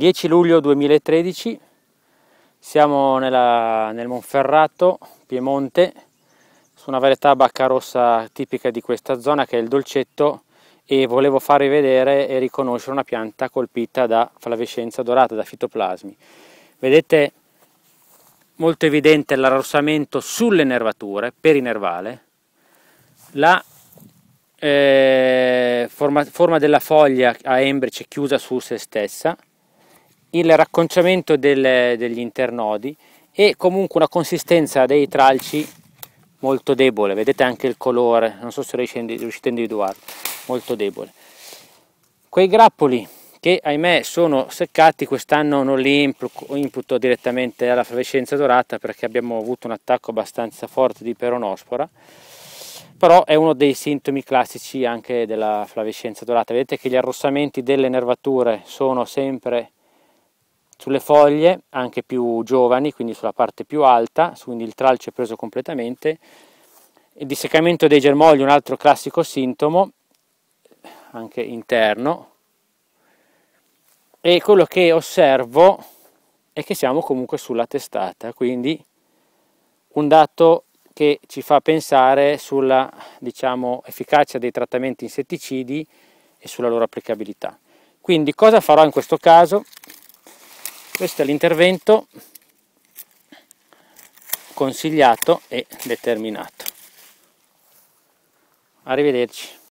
10 luglio 2013, siamo nella, nel Monferrato, Piemonte, su una varietà baccarossa tipica di questa zona che è il dolcetto e volevo farvi vedere e riconoscere una pianta colpita da flavescenza dorata, da fitoplasmi. Vedete molto evidente l'arrossamento sulle nervature, perinervale, la eh, forma, forma della foglia a embrice chiusa su se stessa, il racconciamento del, degli internodi e comunque una consistenza dei tralci molto debole, vedete anche il colore, non so se riuscite a individuarlo, molto debole. Quei grappoli che ahimè sono seccati, quest'anno non li imputo direttamente alla flavescenza dorata perché abbiamo avuto un attacco abbastanza forte di peronospora, però è uno dei sintomi classici anche della flavescenza dorata, vedete che gli arrossamenti delle nervature sono sempre sulle foglie, anche più giovani, quindi sulla parte più alta, quindi il tralcio è preso completamente. Il dissecamento dei germogli, un altro classico sintomo, anche interno. E quello che osservo è che siamo comunque sulla testata, quindi un dato che ci fa pensare sulla diciamo, efficacia dei trattamenti insetticidi e sulla loro applicabilità. Quindi cosa farò in questo caso? Questo è l'intervento consigliato e determinato. Arrivederci.